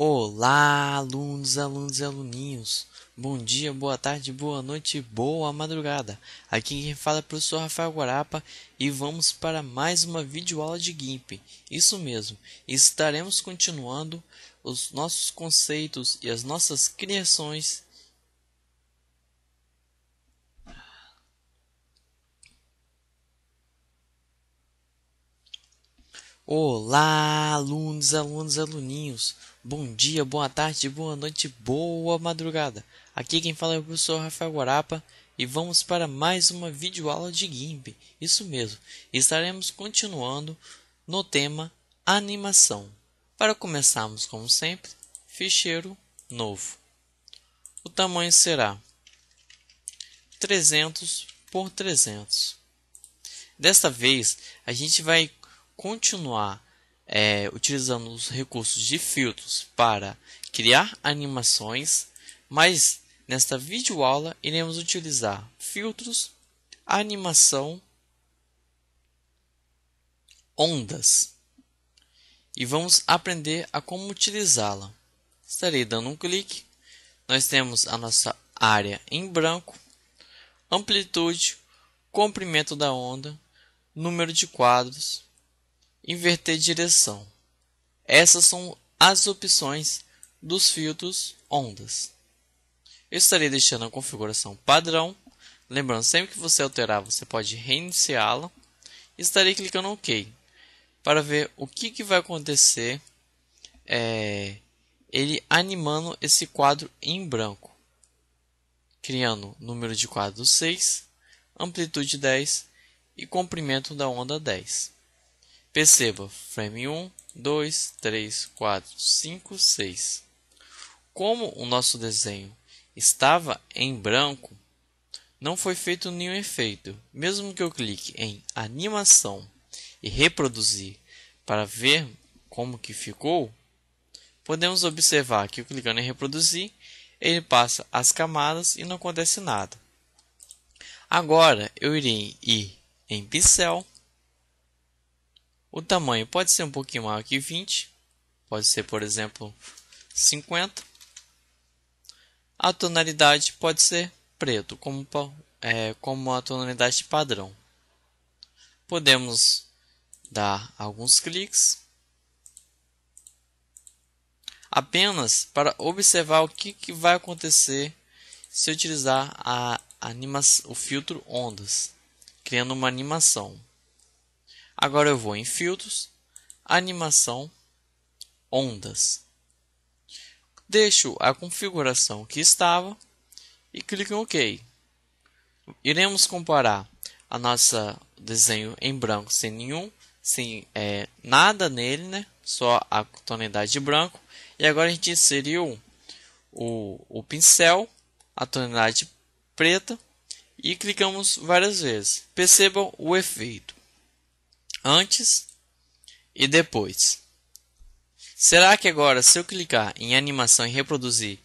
Olá, alunos, alunos e aluninhos. Bom dia, boa tarde, boa noite, boa madrugada. Aqui quem fala é o professor Rafael Guarapa e vamos para mais uma videoaula de GIMP. Isso mesmo, estaremos continuando os nossos conceitos e as nossas criações Olá, alunos, alunos, aluninhos. Bom dia, boa tarde, boa noite, boa madrugada. Aqui quem fala é o professor Rafael Guarapa e vamos para mais uma videoaula de GIMP. Isso mesmo, estaremos continuando no tema animação. Para começarmos, como sempre, ficheiro novo. O tamanho será 300 por 300. Desta vez, a gente vai continuar é, utilizando os recursos de filtros para criar animações, mas nesta videoaula iremos utilizar filtros, animação, ondas e vamos aprender a como utilizá-la. Estarei dando um clique, nós temos a nossa área em branco, amplitude, comprimento da onda, número de quadros, inverter direção. Essas são as opções dos filtros ondas. Eu estarei deixando a configuração padrão. Lembrando, sempre que você alterar, você pode reiniciá-la. Estarei clicando OK para ver o que, que vai acontecer é, ele animando esse quadro em branco. Criando número de quadro 6, amplitude 10 e comprimento da onda 10. Perceba, frame 1, 2, 3, 4, 5, 6. Como o nosso desenho estava em branco, não foi feito nenhum efeito. Mesmo que eu clique em animação e reproduzir para ver como que ficou, podemos observar que clicando em reproduzir, ele passa as camadas e não acontece nada. Agora eu irei ir em pincel o tamanho pode ser um pouquinho maior que 20, pode ser, por exemplo, 50. A tonalidade pode ser preto, como, é, como a tonalidade padrão. Podemos dar alguns cliques apenas para observar o que, que vai acontecer se utilizar a anima o filtro ondas, criando uma animação. Agora eu vou em filtros, animação, ondas. Deixo a configuração que estava e clico em OK. Iremos comparar a nossa desenho em branco sem nenhum, sem é, nada nele, né? Só a tonalidade de branco. E agora a gente inseriu o, o pincel, a tonalidade preta e clicamos várias vezes. Percebam o efeito antes e depois. Será que agora, se eu clicar em animação e reproduzir,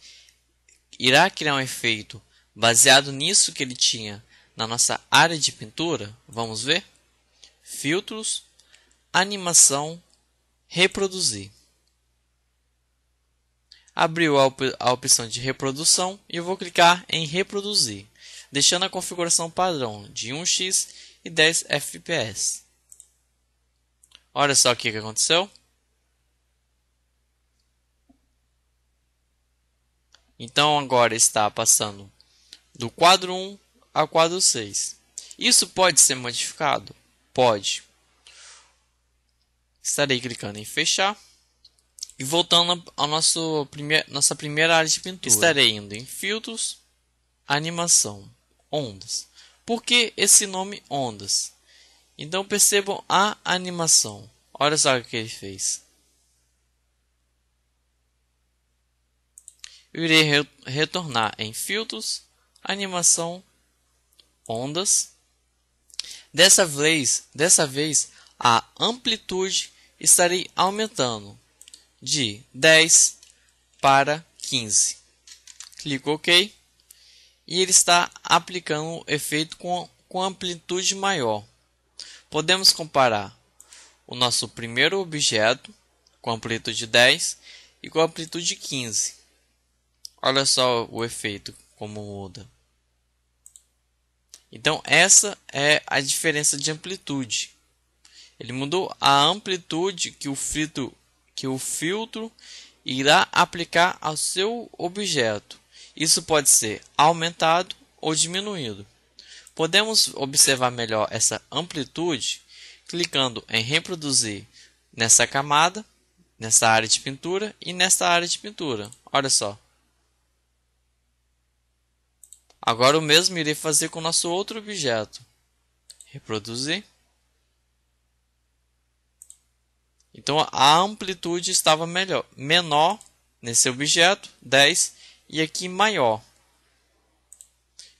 irá criar um efeito baseado nisso que ele tinha na nossa área de pintura? Vamos ver? Filtros, animação, reproduzir. Abriu a, op a opção de reprodução e eu vou clicar em reproduzir, deixando a configuração padrão de 1x e 10 fps. Olha só o que, aconteceu. Então agora está passando do quadro 1 ao quadro 6. Isso pode ser modificado? Pode. Estarei clicando em fechar. E voltando ao nosso nossa primeira área de pintura. Estarei indo em filtros, animação, ondas. Por que esse nome ondas? Então percebam a animação. Olha só o que ele fez. Eu irei re retornar em filtros, animação, ondas. Dessa vez, dessa vez a amplitude estarei aumentando de 10 para 15. Clico OK e ele está aplicando o efeito com, com amplitude maior. Podemos comparar o nosso primeiro objeto com amplitude 10 e com amplitude 15. Olha só o efeito como muda. Então essa é a diferença de amplitude. Ele mudou a amplitude que o filtro, que o filtro irá aplicar ao seu objeto. Isso pode ser aumentado ou diminuído. Podemos observar melhor essa amplitude clicando em reproduzir nessa camada, nessa área de pintura e nessa área de pintura. Olha só. Agora o mesmo irei fazer com o nosso outro objeto. Reproduzir. Então a amplitude estava melhor, menor nesse objeto, 10, e aqui maior,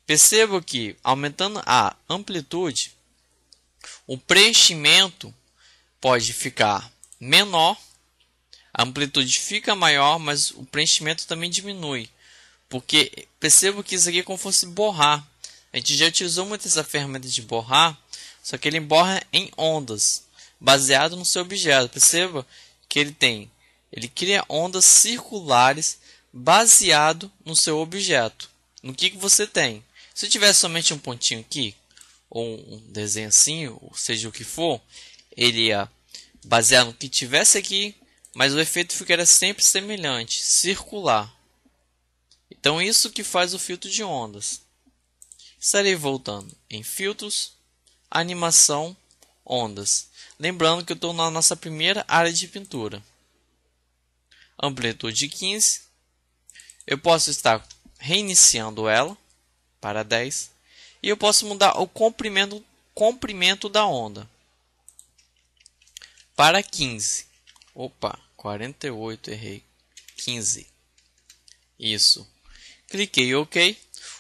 Percebo que, aumentando a amplitude, o preenchimento pode ficar menor, a amplitude fica maior, mas o preenchimento também diminui. Porque percebo que isso aqui é como fosse borrar. A gente já utilizou muito essa ferramenta de borrar, só que ele borra em ondas, baseado no seu objeto. Perceba que ele tem, ele cria ondas circulares baseado no seu objeto, no que, que você tem. Se tivesse somente um pontinho aqui, ou um desenho assim, ou seja o que for, ele ia basear no que tivesse aqui, mas o efeito ficaria sempre semelhante, circular. Então isso que faz o filtro de ondas. Estarei voltando em filtros, animação, ondas. Lembrando que eu estou na nossa primeira área de pintura. Amplitude 15. Eu posso estar reiniciando ela para 10. E eu posso mudar o comprimento, comprimento da onda para 15. Opa, 48, errei. 15. Isso. Cliquei OK.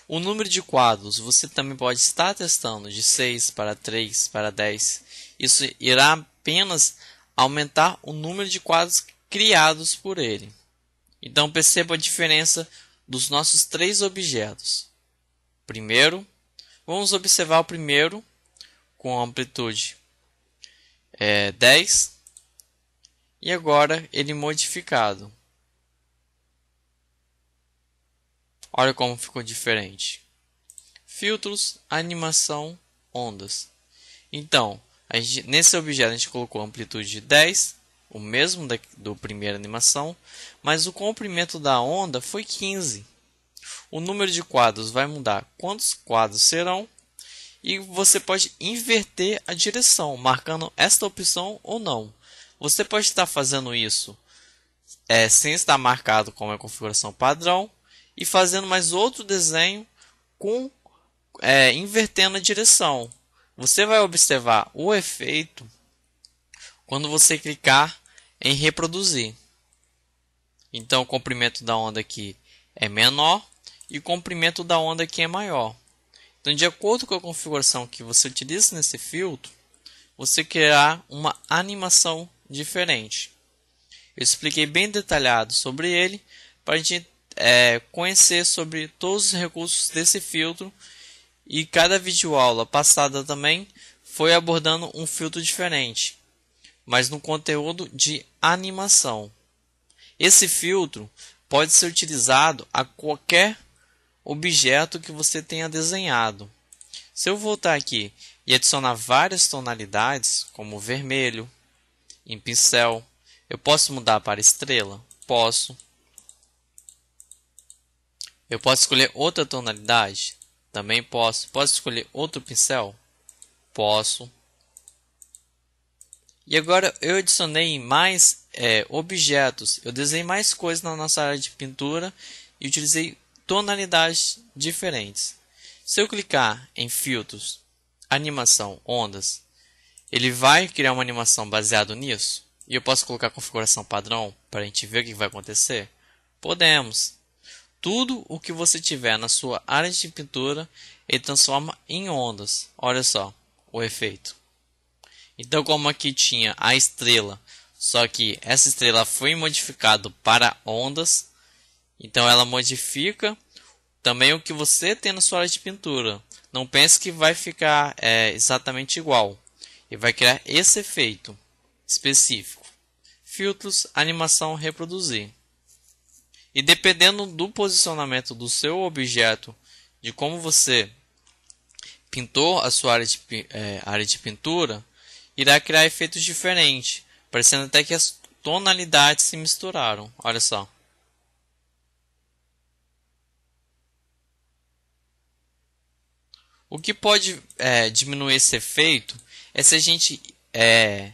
O número de quadros você também pode estar testando de 6 para 3 para 10. Isso irá apenas aumentar o número de quadros criados por ele. Então perceba a diferença dos nossos três objetos primeiro. Vamos observar o primeiro com amplitude é, 10 e agora ele modificado. Olha como ficou diferente. Filtros, animação, ondas. Então, gente, nesse objeto a gente colocou amplitude de 10, o mesmo da, do primeira animação, mas o comprimento da onda foi 15 o número de quadros vai mudar quantos quadros serão e você pode inverter a direção, marcando esta opção ou não. Você pode estar fazendo isso é, sem estar marcado como a configuração padrão e fazendo mais outro desenho com é, invertendo a direção. Você vai observar o efeito quando você clicar em reproduzir. Então, o comprimento da onda aqui é menor e o comprimento da onda que é maior. Então, de acordo com a configuração que você utiliza nesse filtro, você criará uma animação diferente. Eu expliquei bem detalhado sobre ele para a gente é, conhecer sobre todos os recursos desse filtro e cada videoaula passada também foi abordando um filtro diferente, mas no conteúdo de animação. Esse filtro pode ser utilizado a qualquer objeto que você tenha desenhado. Se eu voltar aqui e adicionar várias tonalidades, como vermelho, em pincel, eu posso mudar para estrela? Posso. Eu posso escolher outra tonalidade? Também posso. Posso escolher outro pincel? Posso. E agora eu adicionei mais é, objetos. Eu desenhei mais coisas na nossa área de pintura e utilizei tonalidades diferentes. Se eu clicar em filtros, animação, ondas, ele vai criar uma animação baseado nisso? E eu posso colocar configuração padrão para a gente ver o que vai acontecer? Podemos. Tudo o que você tiver na sua área de pintura, ele transforma em ondas. Olha só o efeito. Então, como aqui tinha a estrela, só que essa estrela foi modificada para ondas, então ela modifica também o que você tem na sua área de pintura. Não pense que vai ficar é, exatamente igual. E vai criar esse efeito específico. Filtros, animação, reproduzir. E dependendo do posicionamento do seu objeto, de como você pintou a sua área de, é, área de pintura, irá criar efeitos diferentes, parecendo até que as tonalidades se misturaram. Olha só. O que pode é, diminuir esse efeito é se a gente é,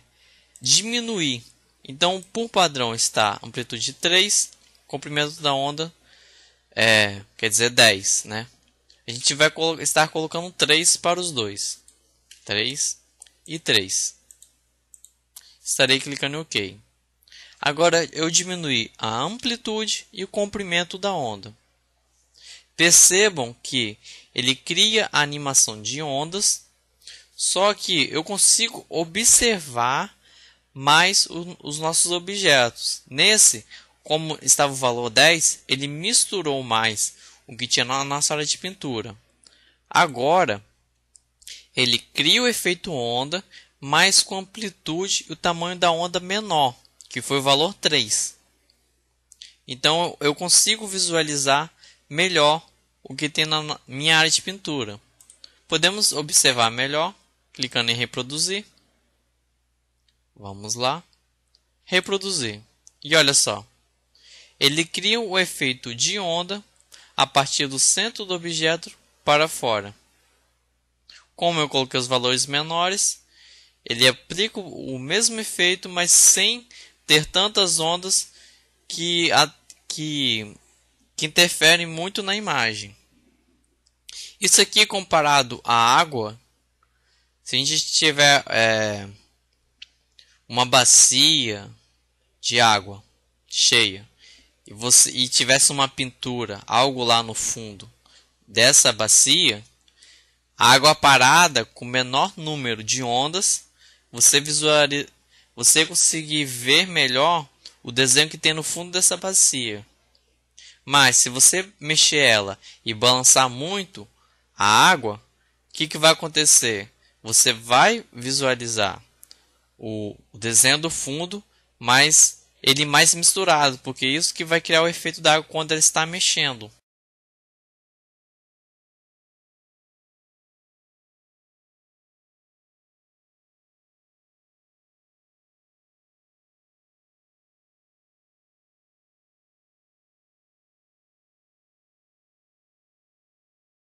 diminuir. Então, por padrão está amplitude 3, comprimento da onda é, quer dizer 10, né? A gente vai colo estar colocando 3 para os dois. 3 e 3. Estarei clicando em OK. Agora eu diminui a amplitude e o comprimento da onda. Percebam que ele cria a animação de ondas, só que eu consigo observar mais os nossos objetos. Nesse, como estava o valor 10, ele misturou mais o que tinha na nossa área de pintura. Agora, ele cria o efeito onda, mas com amplitude e o tamanho da onda menor, que foi o valor 3. Então, eu consigo visualizar melhor o que tem na minha área de pintura. Podemos observar melhor clicando em reproduzir. Vamos lá. Reproduzir. E olha só. Ele cria o efeito de onda a partir do centro do objeto para fora. Como eu coloquei os valores menores, ele aplica o mesmo efeito, mas sem ter tantas ondas que, a, que que interferem muito na imagem. Isso aqui comparado à água, se a gente tiver é, uma bacia de água cheia e, você, e tivesse uma pintura, algo lá no fundo dessa bacia, a água parada com menor número de ondas, você visualiza, você conseguir ver melhor o desenho que tem no fundo dessa bacia. Mas se você mexer ela e balançar muito a água, o que, que vai acontecer? Você vai visualizar o desenho do fundo, mas ele mais misturado, porque é isso que vai criar o efeito da água quando ela está mexendo.